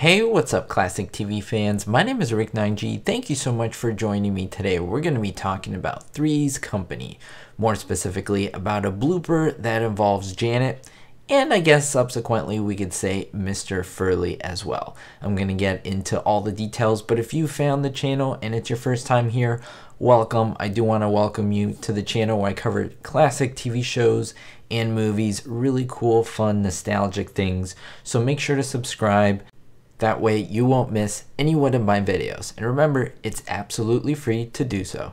Hey, what's up Classic TV fans? My name is Rick9G. Thank you so much for joining me today. We're going to be talking about Three's Company, more specifically about a blooper that involves Janet and I guess subsequently we could say Mr. Furley as well. I'm going to get into all the details, but if you found the channel and it's your first time here, welcome. I do want to welcome you to the channel where I cover classic TV shows and movies, really cool, fun, nostalgic things. So make sure to subscribe that way you won't miss any one of my videos. And remember, it's absolutely free to do so.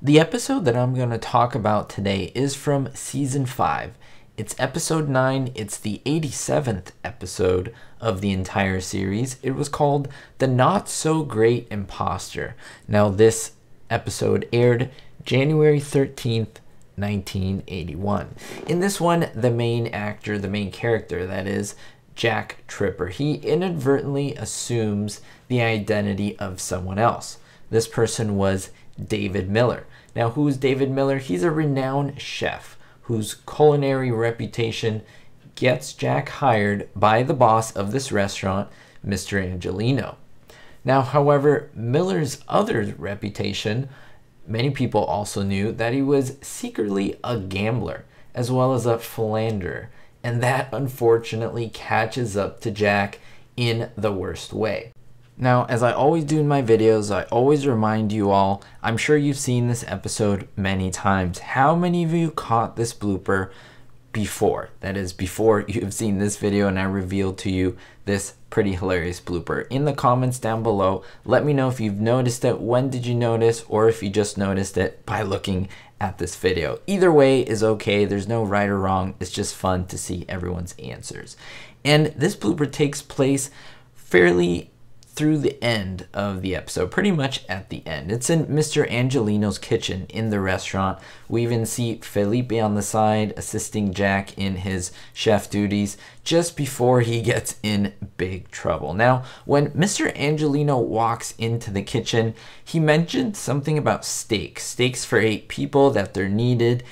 The episode that I'm going to talk about today is from season 5. It's episode 9, it's the 87th episode of the entire series. It was called The Not So Great Imposter. Now, this episode aired January 13th, 1981. In this one, the main actor, the main character, that is, Jack Tripper. He inadvertently assumes the identity of someone else. This person was David Miller. Now, who's David Miller? He's a renowned chef whose culinary reputation gets Jack hired by the boss of this restaurant, Mr. Angelino. Now, however, Miller's other reputation, many people also knew that he was secretly a gambler as well as a philanderer and that unfortunately catches up to Jack in the worst way. Now, as I always do in my videos, I always remind you all, I'm sure you've seen this episode many times. How many of you caught this blooper before? That is, before you've seen this video and I revealed to you this pretty hilarious blooper. In the comments down below, let me know if you've noticed it, when did you notice, or if you just noticed it by looking at this video. Either way is okay, there's no right or wrong, it's just fun to see everyone's answers. And this blooper takes place fairly through the end of the episode, pretty much at the end. It's in Mr. Angelino's kitchen in the restaurant. We even see Felipe on the side assisting Jack in his chef duties just before he gets in big trouble. Now, when Mr. Angelino walks into the kitchen, he mentioned something about steaks, steaks for eight people that they're needed.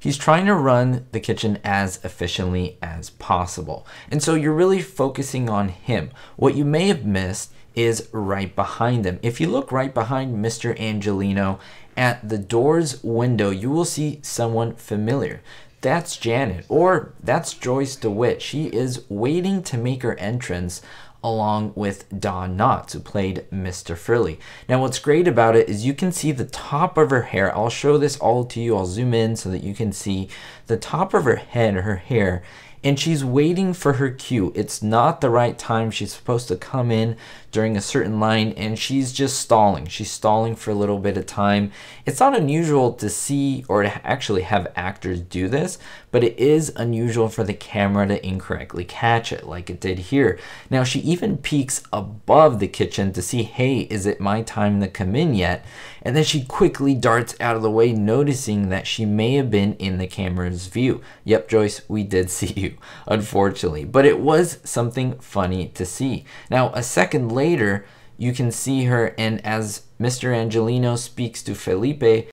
He's trying to run the kitchen as efficiently as possible. And so you're really focusing on him. What you may have missed is right behind them. If you look right behind Mr. Angelino at the door's window, you will see someone familiar. That's Janet, or that's Joyce DeWitt. She is waiting to make her entrance along with Don Knotts, who played Mr. Frilly. Now, what's great about it is you can see the top of her hair. I'll show this all to you. I'll zoom in so that you can see the top of her head, her hair and she's waiting for her cue. It's not the right time. She's supposed to come in during a certain line and she's just stalling. She's stalling for a little bit of time. It's not unusual to see or to actually have actors do this, but it is unusual for the camera to incorrectly catch it like it did here. Now she even peeks above the kitchen to see, hey, is it my time to come in yet? And then she quickly darts out of the way, noticing that she may have been in the camera's view. Yep, Joyce, we did see you you, unfortunately, but it was something funny to see. Now, a second later, you can see her, and as Mr. Angelino speaks to Felipe,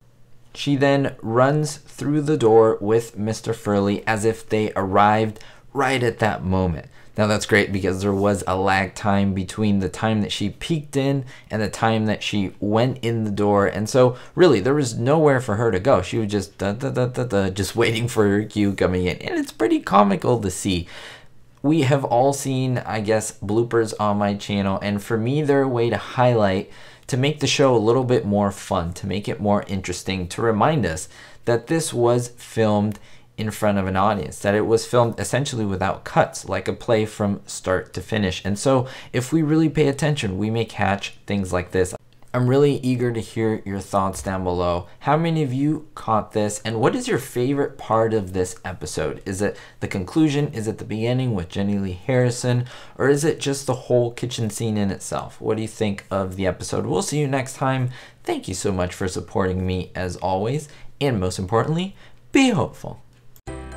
she then runs through the door with Mr. Furley as if they arrived right at that moment. Now that's great because there was a lag time between the time that she peeked in and the time that she went in the door. And so really there was nowhere for her to go. She was just da, da, da, da, da, just waiting for her cue coming in. And it's pretty comical to see we have all seen, I guess, bloopers on my channel. And for me, they're a way to highlight, to make the show a little bit more fun, to make it more interesting, to remind us that this was filmed in front of an audience, that it was filmed essentially without cuts, like a play from start to finish. And so if we really pay attention, we may catch things like this. I'm really eager to hear your thoughts down below. How many of you caught this and what is your favorite part of this episode? Is it the conclusion? Is it the beginning with Jenny Lee Harrison? Or is it just the whole kitchen scene in itself? What do you think of the episode? We'll see you next time. Thank you so much for supporting me as always. And most importantly, be hopeful.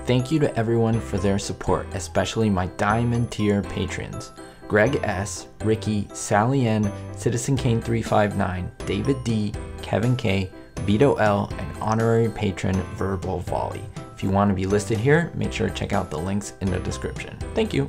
Thank you to everyone for their support, especially my diamond tier patrons. Greg S., Ricky, Sally N., Citizen Kane 359, David D., Kevin K., Vito L., and honorary patron Verbal Volley. If you want to be listed here, make sure to check out the links in the description. Thank you.